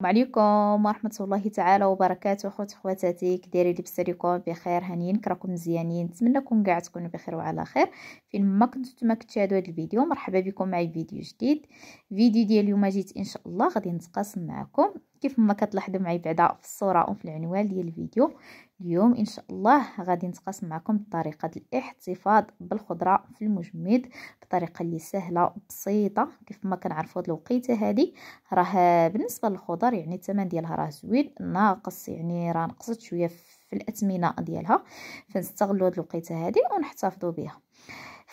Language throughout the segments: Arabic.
السلام عليكم ورحمة الله تعالى وبركاته خوت خواتاتي كديري لبس عليكم بخير هانيين كراكم مزيانين نتمنىكم كاع تكونوا بخير وعلى خير فين ما كنتو تما كتشاهدوا هذا الفيديو مرحبا بكم معي فيديو جديد فيديو ديال اليوم جيت ان شاء الله غادي نتقاسم معكم كيف ما كتلاحظوا معي بعدا في الصوره وفي العنوان ديال الفيديو اليوم ان شاء الله غادي نتقاسم معكم طريقه الاحتفاظ بالخضره في المجمد بطريقه اللي سهله وبسيطه كيف ما كنعرفوا هاد الوقيته هادي راه بالنسبه للخضر يعني الثمن ديالها راه زوين ناقص يعني راه نقصت شويه في الاثمنه ديالها فنستغلوا هاد الوقيته هادي ونحتفظوا بها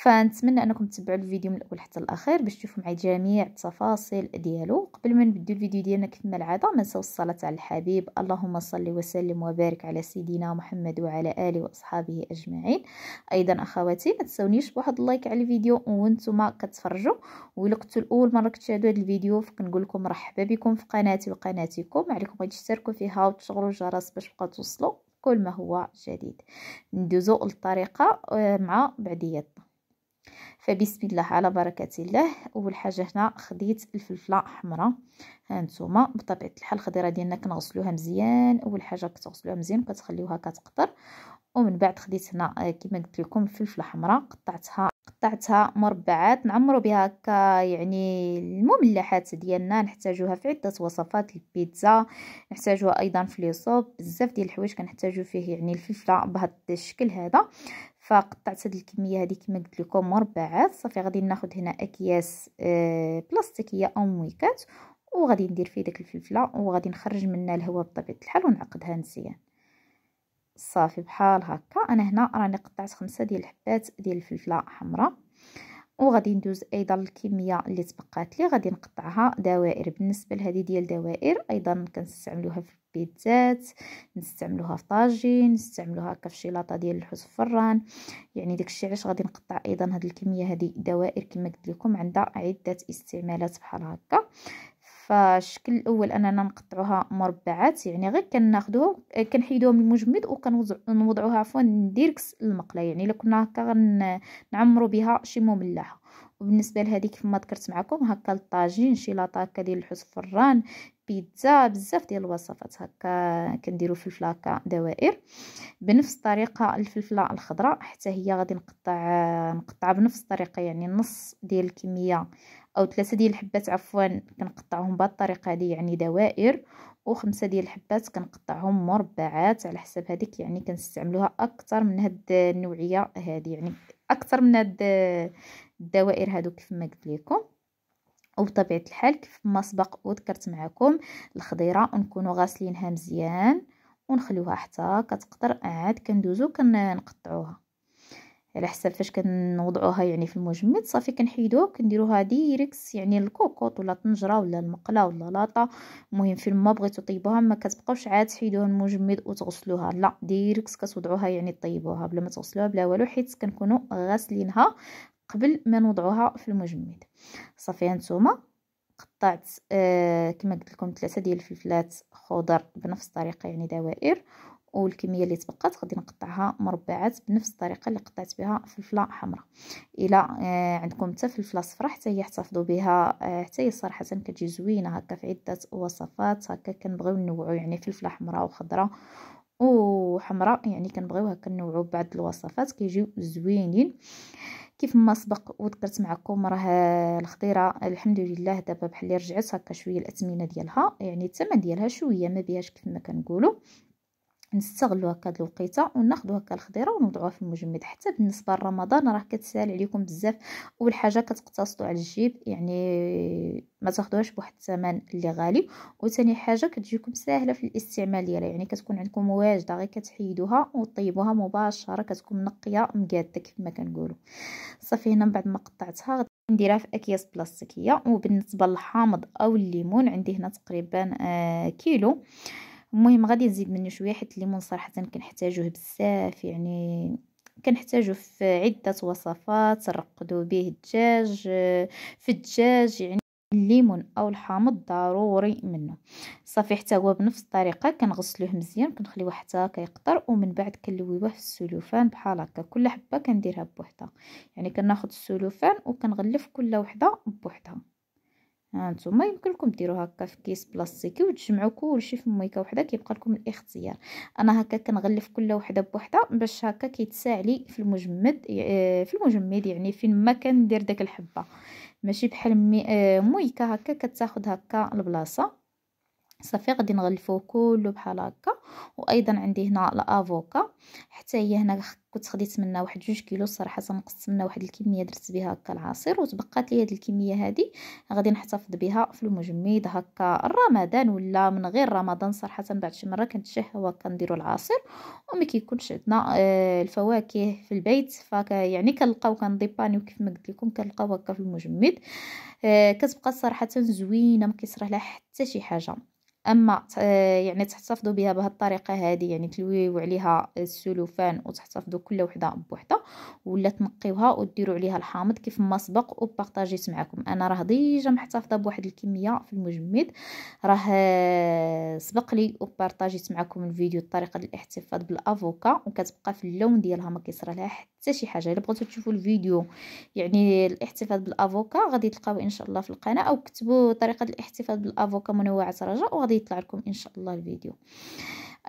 فنتمنى انكم تتبعوا الفيديو من الاول حتى الاخير باش تشوفوا معايا جميع التفاصيل ديالو قبل ما نبدو الفيديو ديالنا كما العاده ما نساو الصلاه على الحبيب اللهم صل وسلم وبارك على سيدنا محمد وعلى اله واصحابه اجمعين ايضا اخواتي ما تنساونيش بواحد اللايك على الفيديو وانتم كتفرجوا ولا كنتوا الاول مره كتشاهدوا هذا الفيديو فكنقول لكم مرحبا بكم في قناتي وقناتكم عليكم غادي تشتركوا فيها وتشغلوا الجرس باش تبقاو توصلوا كل ما هو جديد ندوزو للطريقه آه، مع بعضياتنا فبسم الله على بركه الله اول حاجه هنا خديت الفلفله حمراء هانتوما بطبيعه الحال الخضيره ديالنا كنغسلوها مزيان اول حاجه كتغسلوها مزيان وكتخليوها كتقطر ومن بعد خديت هنا آه، كما قلت لكم فلفله حمراء قطعتها قطعتها مربعات نعمرو بها هكا يعني المملحات ديالنا نحتاجوها في عده وصفات البيتزا نحتاجوها ايضا في لي صوب بزاف ديال الحوايج كنحتاجو فيه يعني الفلفله بهذا الشكل هذا فقطعت هذه الكميه هذه كما قلت لكم مربعات صافي غادي ناخذ هنا اكياس آه، بلاستيكيه او مويكات وغادي ندير فيه داك الفلفله وغادي نخرج منها الهواء بطبيعه الحال ونعقدها مزيان صافي بحال هكا انا هنا راني قطعت خمسة ديال الحبات ديال الفلفله حمراء وغادي ندوز ايضا الكميه اللي تبقات لي غادي نقطعها دوائر بالنسبه لهذه ديال دوائر ايضا كنستعملوها في بيتزات نستعملوها في طاجين نستعملوها هكا في شيلاطه ديال الحوت الفران يعني داكشي علاش غادي نقطع ايضا هاد الكميه هادي دوائر كما قلت لكم عندها عده استعمالات بحال هكا فالشكل الاول اننا نقطعوها مربعات يعني غير كناخذوه كنحيدوها من المجمد وكنوضعوها عفوا ديركس المقله يعني الا كنا هكا غنعمروا بها شي مملحه وبالنسبه لهذيك فما ذكرت معكم هكا الطاجين شي هكا ديال الحزفران بيتزا بزاف ديال الوصفات هكا كنديرو فلفله هكا دوائر بنفس الطريقه الفلفله الخضراء حتى هي غادي نقطع نقطع بنفس الطريقه يعني نص ديال الكميه او ثلاثه ديال الحبات عفوا كنقطعهم بهذه الطريقه هذه يعني دوائر وخمسه ديال الحبات كنقطعهم مربعات على حسب هذيك يعني كنستعملوها اكثر من هاد النوعيه هذه يعني اكثر من هاد الدوائر هادو كيف ما قلت لكم وبطبيعه الحال كيف ما سبق وذكرت معكم الخضيره نكونوا غاسلينها مزيان ونخليوها حتى كتقدر عاد كندوزو كنقطعوها على حسب فاش كنوضعوها يعني في المجمد صافي كنحيدوه كنديروها ديريكس يعني الكوكوط ولا الطنجره ولا المقله ولا لاطه المهم فين ما بغيتو طيبوها ما كتبقاوش عاد تحيدوها المجمد وتغسلوها لا ديريكس كتوضعوها يعني طيبوها بلا ما تغسلوها بلا والو حيت كنكونوا غاسلينها قبل ما نوضعوها في المجمد صافي هانتوما قطعت آه كما قلت لكم ثلاثه ديال الفلفلات خضر بنفس الطريقه يعني دوائر والكميه اللي تبقات غادي نقطعها مربعات بنفس الطريقه اللي قطعت بها فلفله حمراء الا آه، عندكم حتى فلفله صفراء حتى هي احتفظوا بها آه، حتى هي صراحه كتجي زوينه هكا في عده وصفات هكا كنبغيو نوعو يعني فلفله حمراء وخضراء وحمراء يعني كنبغيو هكا نوعو بعض الوصفات كيجيو زوينين كيف ما سبق وذكرت معكم راه الخضيره الحمد لله دابا بحال رجعت هكا شويه الاثمنه ديالها يعني الثمن ديالها شويه ما بيهاش كيف ما كنقولوا نستغلوا هكا هاد الوقيته وناخذوا هكا الخضيره ونوضعوها في المجمد حتى بالنسبه لرمضان راه كتسهل عليكم بزاف اول حاجه كتقتصدوا على الجيب يعني ما تاخذوهاش بواحد الثمن اللي غالي وثاني حاجه كتجيكم ساهله في الاستعمال ديالها يعني كتكون عندكم واجده غير كتحيدوها وطيبوها مباشره كتكون نقيه مقاده كما كنقولوا صافي هنا من بعد ما قطعتها نديرها في اكياس بلاستيكيه وبالنسبه للحامض او الليمون عندي هنا تقريبا آه كيلو آه المهم غادي نزيد منه شويه حيت الليمون صراحه كنحتاجوه بزاف يعني كنحتاجو في عده وصفات نرقدو به الدجاج في الدجاج يعني الليمون او الحامض ضروري منه صافي حتى هو بنفس الطريقه كنغسلوه مزيان كنخليوه حتى كيقطر ومن بعد كنلويوه في السلوفان بحال هكا كل حبه كنديرها بوحدها يعني كناخذ السلوفان وكنغلف كل وحده بوحدها هانتوما لكم ديروا هكا في كيس بلاستيكي وتجمعوا كلشي في ميكه وحده كيبقى لكم الاختيار انا هكا كنغلف كل وحده بوحده باش هكا كيتساعلي في المجمد آه، في المجمد يعني فين ما كندير داك الحبه ماشي بحال مي... آه، مويكه هكا كتاخد هكا البلاصه صافي غادي نغلفوه كله بحال هكا وايضا عندي هنا الافوكا حتى هي هنا كنت خديت منها واحد جوج كيلو صراحه نقصت منها واحد الكميه درت بها هكا العصير وتبقات لي هذه الكميه هذه غادي نحتفظ بها في المجمد هكا رمضان ولا من غير رمضان صراحه بعد شي مره كنتشهوا كنديروا العصير وما كيكونش عندنا آه، الفواكه في البيت فك يعني كنلقاو كنضيباني كيف ما قلت لكم كنلقاو هكا في المجمد آه، كتبقى صراحه زوينه ما كيصرى لها حتى شي حاجه اما يعني تحتفظوا بها بهالطريقه هذه يعني تلويو عليها السلوفان وتحتفظوا كل وحده بوحده ولا تنقيوها وديروا عليها الحامض كيف ما سبق وبارطاجيت معكم انا راه ديجا محتفظه بواحد الكميه في المجمد راه سبق لي وبارطاجيت معكم الفيديو الطريقه للاحتفاظ بالافوكا وكتبقى في اللون ديالها ما كيصرى لها حتى شي حاجه الا بغيتو تشوفوا الفيديو يعني الاحتفاظ بالافوكا غادي تلقاوه ان شاء الله في القناه او كتبوا طريقه الاحتفاظ بالافوكا منوعه رجاء وغادي غادي يطلع لكم ان شاء الله الفيديو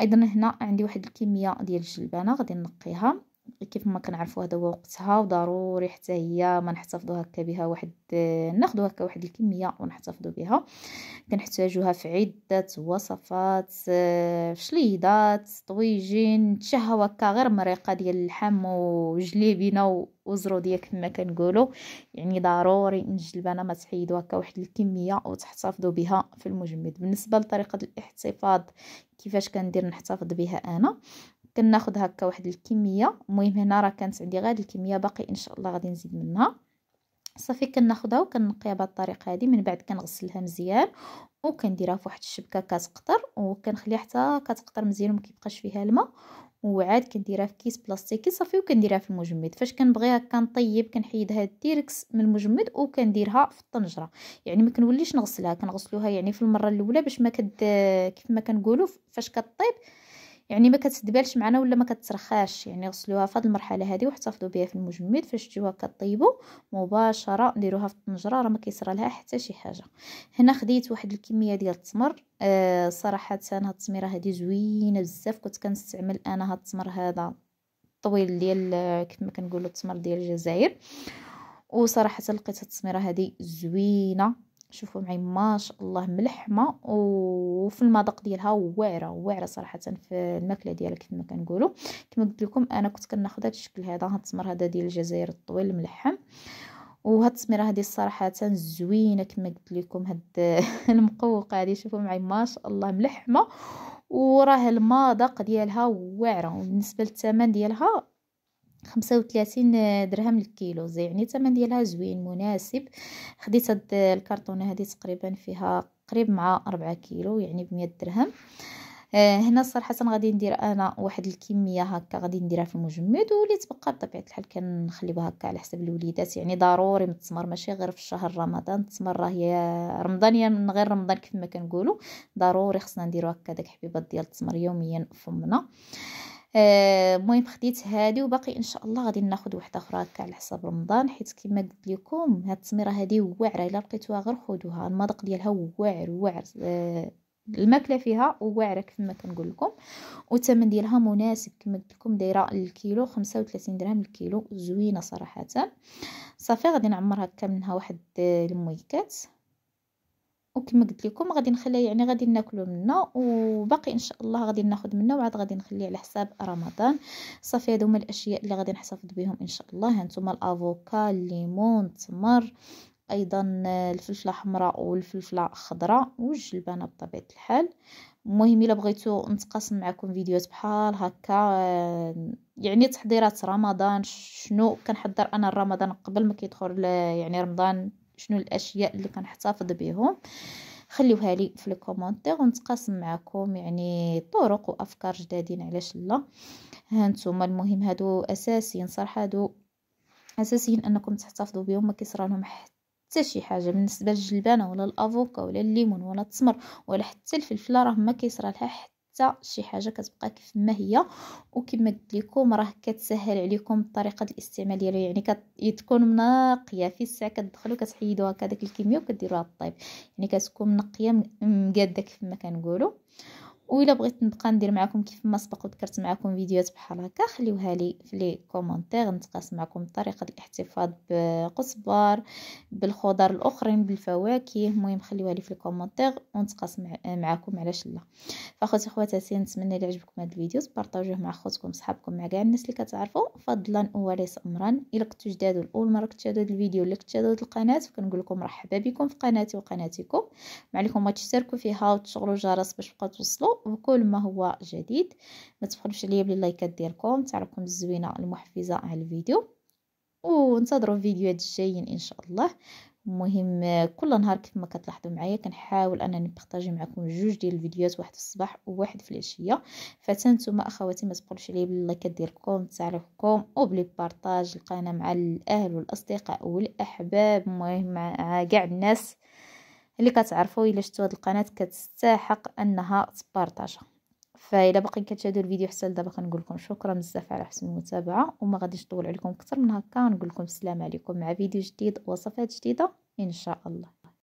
ايضا هنا عندي واحد الكميه ديال الجلبانه غادي نقيها كيف ما كنعرفوا هذا هو وقتها وضروري حتى هي ما نحتفظوا هكا بها واحد ناخذوا هكا واحد الكميه ونحتفظوا بها كنحتاجوها في عده وصفات آه، شليدات طويجين تشهوا هكا غير مريقه ديال اللحم وجليبينه وزروديه كما كنقولوا يعني ضروري نجلب انا ما تحيدوا هكا واحد الكميه وتحتفظوا بها في المجمد بالنسبه لطريقه الاحتفاظ كيفاش كندير نحتفظ بها انا كناخد هكا واحد الكميه المهم هنا راه كانت عندي غير الكميه باقي ان شاء الله غادي نزيد منها صافي كناخدها وكنقيها بهاد الطريقه هذه من بعد كنغسلها مزيان وكنديرها في واحد الشبكه كتقطر وكنخليها حتى كتقطر مزيان وما كيبقاش فيها الماء وعاد كنديرها في كيس بلاستيكي صافي وكنديرها في المجمد فاش كنبغي نطيب كنحيد كنحيدها ديريكس من المجمد وكنديرها في الطنجره يعني ما كنوليش نغسلها كنغسلوها يعني في المره الاولى باش ما كد كيف ما كنقولوا فاش كطيب يعني ما كتدبالش معنا ولا ما كترخاش يعني غسلوها في هذه المرحله هذه واحتفظوا بها في المجمد فاش تجيوها كطيبوا مباشره ديروها في الطنجره راه ما كيصرى لها حتى شي حاجه هنا خديت واحد الكميه ديال التمر آه صراحه هاد التميره هذه زوينه بزاف كنت كنستعمل انا هاد التمر هذا الطويل ديال آه، كيف ما كنقولوا التمر ديال الجزائر وصراحه لقيت هاد التميره هذه زوينه شوفوا معي ما شاء الله ملحمه وفي المذاق ديالها واعره واعره صراحه في الماكله ديالها كما كنقولوا كما قلت لكم انا كنت كناخذ هذا الشكل هذا هاد التمر هذا ديال الجزائر الطويل الملحم وهاد التمره هذه صراحه زوينه كما قلت لكم هاد المقوقه هذه شوفوا معي ما شاء الله ملحمه وراه المذاق ديالها واعره وبالنسبه للثمن ديالها خمسة وثلاثين درهم الكيلو زي يعني تمن ديالها زوين مناسب خديت هاد الكرتونه هادي تقريبا فيها قريب مع أربعة كيلو يعني بمية درهم آه هنا صراحة غادي ندير انا واحد الكمية هكا غادي نديرها في المجمد واللي تبقى بطبيعة الحال كنخليوها هكا على حسب الوليدات يعني ضروري من التمر ماشي غير في شهر رمضان التمر راه هي رمضان يا من غير رمضان كيف ما كنقولوا ضروري خصنا نديرو هكا داك حبيبات ديال التمر يوميا فمنا آه، المهم خديت هذه وباقي ان شاء الله غادي ناخذ وحده اخرى هكا على حساب رمضان حيت كما قلت لكم هاد التميره هذه واعره الا لقيتوها غير خذوها المذاق ديالها واعر واعر آه، الماكله فيها واعره كما كنقول لكم والثمن ديالها مناسب كما قلت لكم دايره الكيلو 35 درهم الكيلو زوينه صراحه صافي غادي نعمر هكا منها واحد المويكات وكما قلت لكم غادي نخليه يعني غادي ناكلو منه وباقي ان شاء الله غادي ناخذ منه وعاد غادي نخليه على حساب رمضان صافي هادو هما الاشياء اللي غادي نحتفظ بهم ان شاء الله هانتوما الافوكا الليمون التمر ايضا الفلفله حمراء والفلفله خضراء والجلبانه بطبيعه الحال المهم الا بغيتو نتقاسم معكم فيديوهات بحال هكا يعني تحضيرات رمضان شنو كنحضر انا رمضان قبل ما كيدخل يعني رمضان شنو الاشياء اللي كنحتفظ بهم خليوها لي في الكومونتير ونتقاسم معكم يعني طرق وافكار جدادين علاش لا هانتوما المهم هادو اساسيين صراحه هادو اساسيين انكم تحتفظوا بهم ما كيصرا لهم حتى شي حاجه بالنسبه للجلبانه ولا الافوكا ولا الليمون ولا التمر ولا حتى الفلفله راه ما كيصرا لها حتى حتى شي حاجه كتبقى كيف ما هي وكما قلت لكم راه كتسهل عليكم طريقه الاستعمال ديالو يعني كتكون منقيه في الساعه كتدخلوا كتحيدوا هكا داك الكميه وكديروها الطيب يعني كتكون منقيه مقاده كيف ما كنقولوا وإلا بغيت نبقى ندير معكم كيف ما سبق وذكرت معكم فيديوهات بحال هكا خليوها لي في لي كومونتير نتقاسم معكم طريقه الاحتفاظ بقصبر بالخضر الاخرين بالفواكه المهم خليوها لي في الكومونتير ونتقاسم معكم علاش لا فاخوتي خواتاتي نتمنى اللي عجبكم هذا الفيديو تبارطاجوه مع خوتكم صحابكم مع كاع الناس اللي كتعرفوا فضلا وليس امرا الا كنتو جداد الاول مره كتشاهدوا الفيديو ولا كتشاهدوا القناه فكنقول لكم مرحبا بكم في قناتي وقناتكم ما عليكم ما تشتركوا فيها وتشغلوا الجرس باش تبقاو توصلوا وكل ما هو جديد ما تبخلوش عليا بلي لايكات ديالكم تعرفكم الزوينه المحفزه على الفيديو وانتظروا الفيديوهات الجايين ان شاء الله مهم كل نهار كيف ما كتلاحظوا معايا كنحاول انني نبارطاجي معكم جوج ديال الفيديوهات واحد في الصباح وواحد في العشيه فتنتوما اخواتي ما تبخلوش عليا باللايكات ديالكم تعرفكم وبلي بارطاج القناه مع الاهل والاصدقاء والاحباب مهم مع كاع الناس اللي كتعرفوا الا شفتوا هذه القناه كتستحق انها تبارطاجها فإلا باقي كتشاهدوا الفيديو حتى لدابا كنقول لكم شكرا بزاف على حسن المتابعه وما غاديش نطول عليكم اكثر من هكا نقول لكم السلام عليكم مع فيديو جديد وصفات جديده ان شاء الله